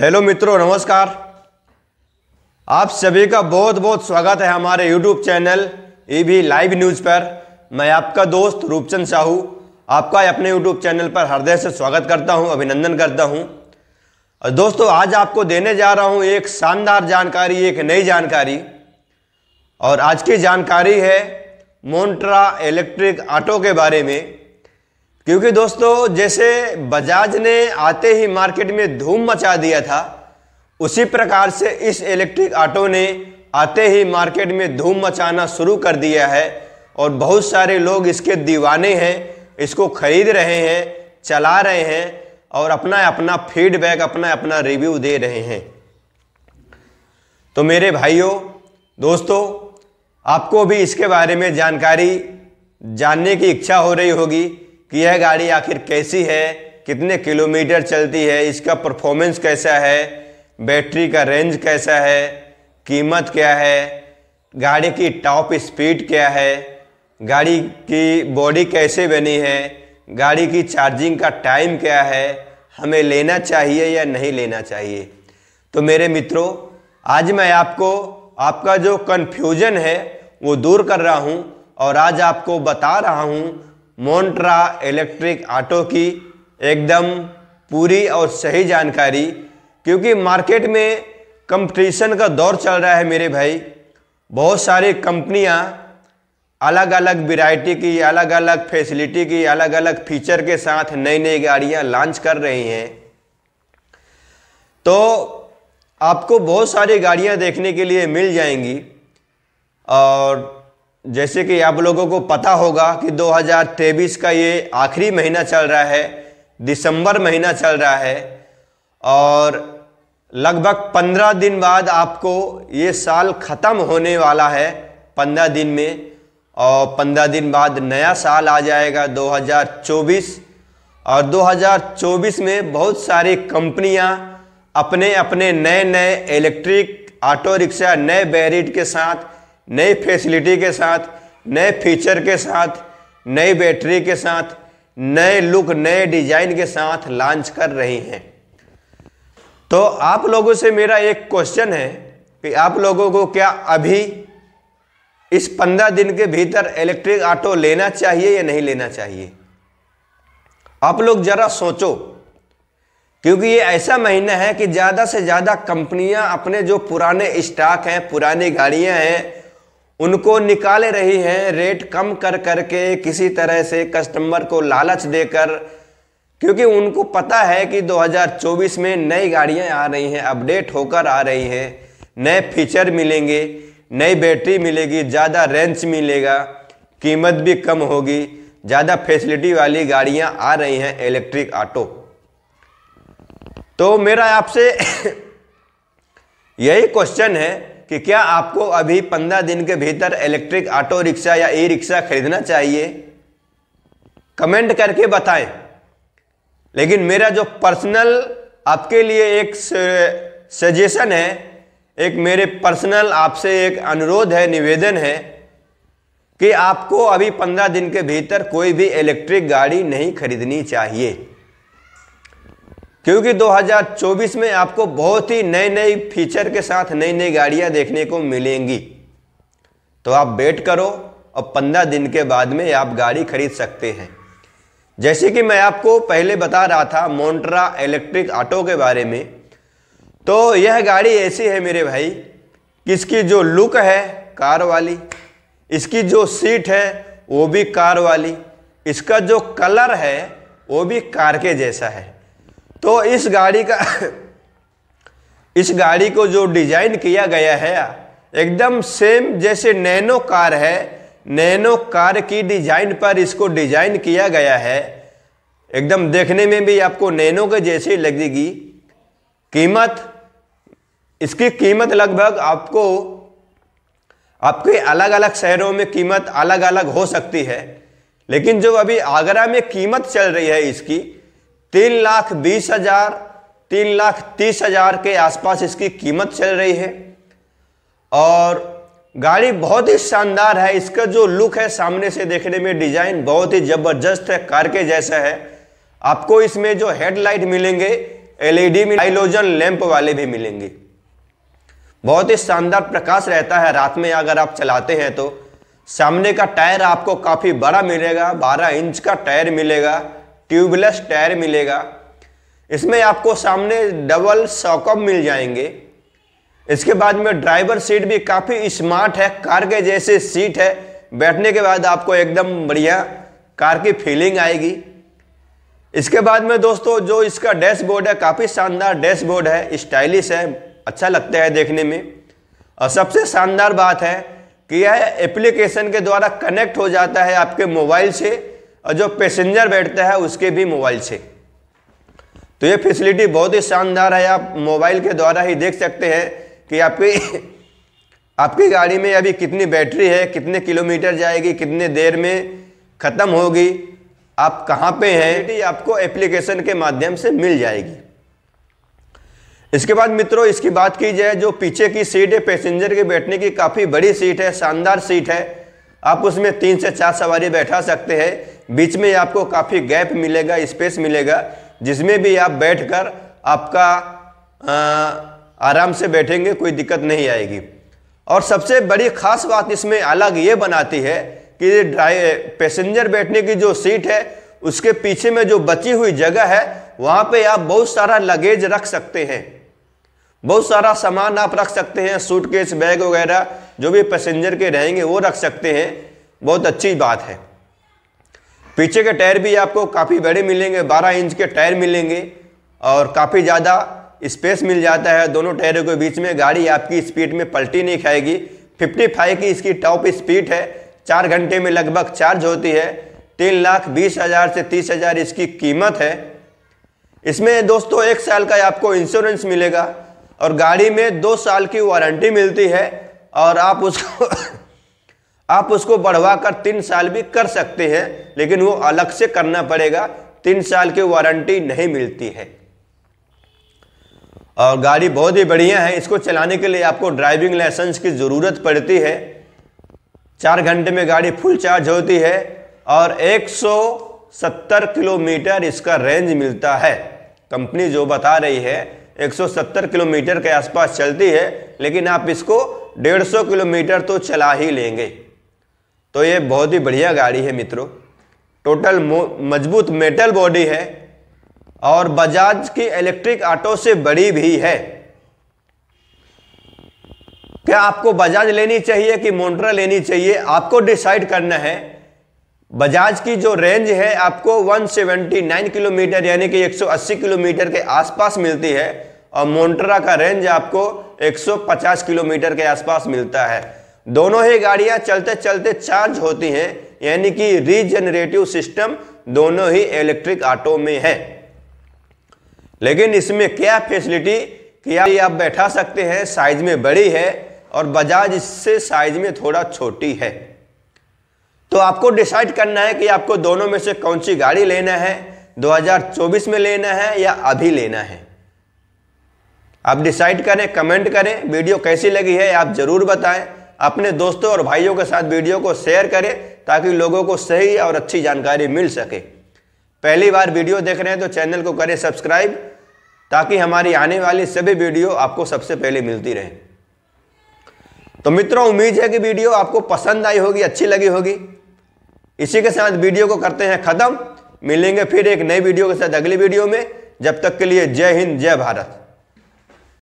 hello मित्रों नमस्कार आप सभी का बहुत बहुत स्वागत है हमारे YouTube channel E B live news पर मैं आपका दोस्त रूपचंद साहू आपका अपने यूट्यूब चैनल पर हृदय से स्वागत करता हूं अभिनंदन करता हूं दोस्तों आज आपको देने जा रहा हूं एक शानदार जानकारी एक नई जानकारी और आज की जानकारी है मोन्ट्रा इलेक्ट्रिक ऑटो के बारे में क्योंकि दोस्तों जैसे बजाज ने आते ही मार्केट में धूम मचा दिया था उसी प्रकार से इस इलेक्ट्रिक ऑटो ने आते ही मार्केट में धूम मचाना शुरू कर दिया है और बहुत सारे लोग इसके दीवाने हैं इसको खरीद रहे हैं चला रहे हैं और अपना अपना फीडबैक अपना अपना रिव्यू दे रहे हैं तो मेरे भाइयों दोस्तों आपको भी इसके बारे में जानकारी जानने की इच्छा हो रही होगी कि यह गाड़ी आखिर कैसी है कितने किलोमीटर चलती है इसका परफॉर्मेंस कैसा है बैटरी का रेंज कैसा है कीमत क्या है गाड़ी की टॉप स्पीड क्या है गाड़ी की बॉडी कैसे बनी है गाड़ी की चार्जिंग का टाइम क्या है हमें लेना चाहिए या नहीं लेना चाहिए तो मेरे मित्रों आज मैं आपको आपका जो कन्फ्यूज़न है वो दूर कर रहा हूँ और आज आपको बता रहा हूँ मोन्ट्रा इलेक्ट्रिक ऑटो की एकदम पूरी और सही जानकारी क्योंकि मार्केट में कंपटीशन का दौर चल रहा है मेरे भाई बहुत सारी कंपनियां अलग अलग वैरायटी की अलग अलग फैसिलिटी की अलग अलग फीचर के साथ नई नई गाड़ियां लॉन्च कर रही हैं तो आपको बहुत सारी गाड़ियां देखने के लिए मिल जाएंगी और जैसे कि आप लोगों को पता होगा कि 2023 का ये आखिरी महीना चल रहा है दिसंबर महीना चल रहा है और लगभग 15 दिन बाद आपको ये साल ख़त्म होने वाला है 15 दिन में और 15 दिन बाद नया साल आ जाएगा 2024 और 2024 में बहुत सारी कंपनियां अपने अपने नए नए इलेक्ट्रिक ऑटो रिक्शा नए बैरिड के साथ नई फैसिलिटी के साथ नए फीचर के साथ नई बैटरी के साथ नए लुक नए डिजाइन के साथ लॉन्च कर रही हैं तो आप लोगों से मेरा एक क्वेश्चन है कि आप लोगों को क्या अभी इस पंद्रह दिन के भीतर इलेक्ट्रिक ऑटो लेना चाहिए या नहीं लेना चाहिए आप लोग जरा सोचो क्योंकि ये ऐसा महीना है कि ज़्यादा से ज़्यादा कंपनियां अपने जो पुराने स्टॉक हैं पुरानी गाड़ियां हैं उनको निकाल रही है रेट कम कर करके किसी तरह से कस्टमर को लालच देकर क्योंकि उनको पता है कि 2024 में नई गाड़ियां आ रही हैं अपडेट होकर आ रही हैं नए फीचर मिलेंगे नई बैटरी मिलेगी ज़्यादा रेंज मिलेगा कीमत भी कम होगी ज़्यादा फैसिलिटी वाली गाड़ियां आ रही हैं इलेक्ट्रिक ऑटो तो मेरा आपसे यही क्वेश्चन है कि क्या आपको अभी पंद्रह दिन के भीतर इलेक्ट्रिक ऑटो रिक्शा या ई रिक्शा खरीदना चाहिए कमेंट करके बताएं लेकिन मेरा जो पर्सनल आपके लिए एक सजेशन है एक मेरे पर्सनल आपसे एक अनुरोध है निवेदन है कि आपको अभी पंद्रह दिन के भीतर कोई भी इलेक्ट्रिक गाड़ी नहीं खरीदनी चाहिए क्योंकि 2024 में आपको बहुत ही नए नए फीचर के साथ नई नई गाड़ियां देखने को मिलेंगी तो आप वेट करो और पंद्रह दिन के बाद में आप गाड़ी खरीद सकते हैं जैसे कि मैं आपको पहले बता रहा था मोन्ट्रा इलेक्ट्रिक ऑटो के बारे में तो यह गाड़ी ऐसी है मेरे भाई कि इसकी जो लुक है कार वाली इसकी जो सीट है वो भी कार वाली इसका जो कलर है वो भी कार के जैसा है तो इस गाड़ी का इस गाड़ी को जो डिजाइन किया गया है एकदम सेम जैसे नैनो कार है नैनो कार की डिजाइन पर इसको डिजाइन किया गया है एकदम देखने में भी आपको नैनो के जैसे लगेगी कीमत इसकी कीमत लगभग आपको आपके अलग अलग शहरों में कीमत अलग अलग हो सकती है लेकिन जो अभी आगरा में कीमत चल रही है इसकी तीन लाख बीस हजार तीन लाख तीस हजार के आसपास इसकी कीमत चल रही है और गाड़ी बहुत ही शानदार है इसका जो लुक है सामने से देखने में डिजाइन बहुत ही जबरदस्त है कार के जैसा है आपको इसमें जो हेडलाइट मिलेंगे एलईडी में हाइलोजन लैंप वाले भी मिलेंगे बहुत ही शानदार प्रकाश रहता है रात में अगर आप चलाते हैं तो सामने का टायर आपको काफ़ी बड़ा मिलेगा 12 इंच का टायर मिलेगा ट्यूबलेस टायर मिलेगा इसमें आपको सामने डबल सॉकअप मिल जाएंगे इसके बाद में ड्राइवर सीट भी काफ़ी स्मार्ट है कार के जैसे सीट है बैठने के बाद आपको एकदम बढ़िया कार की फीलिंग आएगी इसके बाद में दोस्तों जो इसका डैशबोर्ड है काफ़ी शानदार डैशबोर्ड है स्टाइलिश है अच्छा लगता है देखने में और सबसे शानदार बात है कि यह एप्लीकेशन के द्वारा कनेक्ट हो जाता है आपके मोबाइल से और जो पैसेंजर बैठता है उसके भी मोबाइल से तो ये फैसिलिटी बहुत ही शानदार है आप मोबाइल के द्वारा ही देख सकते हैं कि आपकी आपकी गाड़ी में अभी कितनी बैटरी है कितने किलोमीटर जाएगी कितने देर में ख़त्म होगी आप कहाँ पे हैं ये आपको एप्लीकेशन के माध्यम से मिल जाएगी इसके बाद मित्रों इसकी बात की जाए जो पीछे की सीट है पैसेंजर के बैठने की काफ़ी बड़ी सीट है शानदार सीट है आप उसमें तीन से चार सवारी बैठा सकते हैं बीच में आपको काफ़ी गैप मिलेगा स्पेस मिलेगा जिसमें भी आप बैठकर आपका आ, आराम से बैठेंगे कोई दिक्कत नहीं आएगी और सबसे बड़ी खास बात इसमें अलग ये बनाती है कि पैसेंजर बैठने की जो सीट है उसके पीछे में जो बची हुई जगह है वहाँ पे आप बहुत सारा लगेज रख सकते हैं बहुत सारा सामान आप रख सकते हैं सूटकेस बैग वगैरह जो भी पैसेंजर के रहेंगे वो रख सकते हैं बहुत अच्छी बात है पीछे के टायर भी आपको काफ़ी बड़े मिलेंगे 12 इंच के टायर मिलेंगे और काफ़ी ज़्यादा स्पेस मिल जाता है दोनों टायरों के बीच में गाड़ी आपकी स्पीड में पलटी नहीं खाएगी 55 की इसकी टॉप स्पीड है चार घंटे में लगभग चार्ज होती है तीन लाख बीस हज़ार से तीस हज़ार इसकी कीमत है इसमें दोस्तों एक साल का आपको इंश्योरेंस मिलेगा और गाड़ी में दो साल की वारंटी मिलती है और आप उसको आप उसको बढ़वा कर तीन साल भी कर सकते हैं लेकिन वो अलग से करना पड़ेगा तीन साल की वारंटी नहीं मिलती है और गाड़ी बहुत ही बढ़िया है इसको चलाने के लिए आपको ड्राइविंग लाइसेंस की ज़रूरत पड़ती है चार घंटे में गाड़ी फुल चार्ज होती है और 170 किलोमीटर इसका रेंज मिलता है कंपनी जो बता रही है 170 किलोमीटर के आसपास चलती है लेकिन आप इसको डेढ़ सौ किलोमीटर तो चला ही लेंगे तो ये बहुत ही बढ़िया गाड़ी है मित्रों टोटल मजबूत मेटल बॉडी है और बजाज की इलेक्ट्रिक ऑटो से बड़ी भी है क्या आपको बजाज लेनी चाहिए कि मोन्ट्रा लेनी चाहिए आपको डिसाइड करना है बजाज की जो रेंज है आपको 179 किलोमीटर यानी कि 180 किलोमीटर के आसपास मिलती है और मोन्ट्रा का रेंज आपको 150 किलोमीटर के आसपास मिलता है दोनों ही गाड़ियां चलते चलते चार्ज होती हैं यानी कि रीजनरेटिव सिस्टम दोनों ही इलेक्ट्रिक ऑटो में है लेकिन इसमें क्या फैसिलिटी कि आप, आप बैठा सकते हैं साइज में बड़ी है और बजाज इससे साइज में थोड़ा छोटी है तो आपको डिसाइड करना है कि आपको दोनों में से कौन सी गाड़ी लेना है 2024 में लेना है या अभी लेना है आप डिसाइड करें कमेंट करें वीडियो कैसी लगी है आप ज़रूर बताएं अपने दोस्तों और भाइयों के साथ वीडियो को शेयर करें ताकि लोगों को सही और अच्छी जानकारी मिल सके पहली बार वीडियो देख रहे हैं तो चैनल को करें सब्सक्राइब ताकि हमारी आने वाली सभी वीडियो आपको सबसे पहले मिलती रहे तो मित्रों उम्मीद है कि वीडियो आपको पसंद आई होगी अच्छी लगी होगी इसी के साथ वीडियो को करते हैं ख़त्म मिलेंगे फिर एक नई वीडियो के साथ अगली वीडियो में जब तक के लिए जय हिंद जय भारत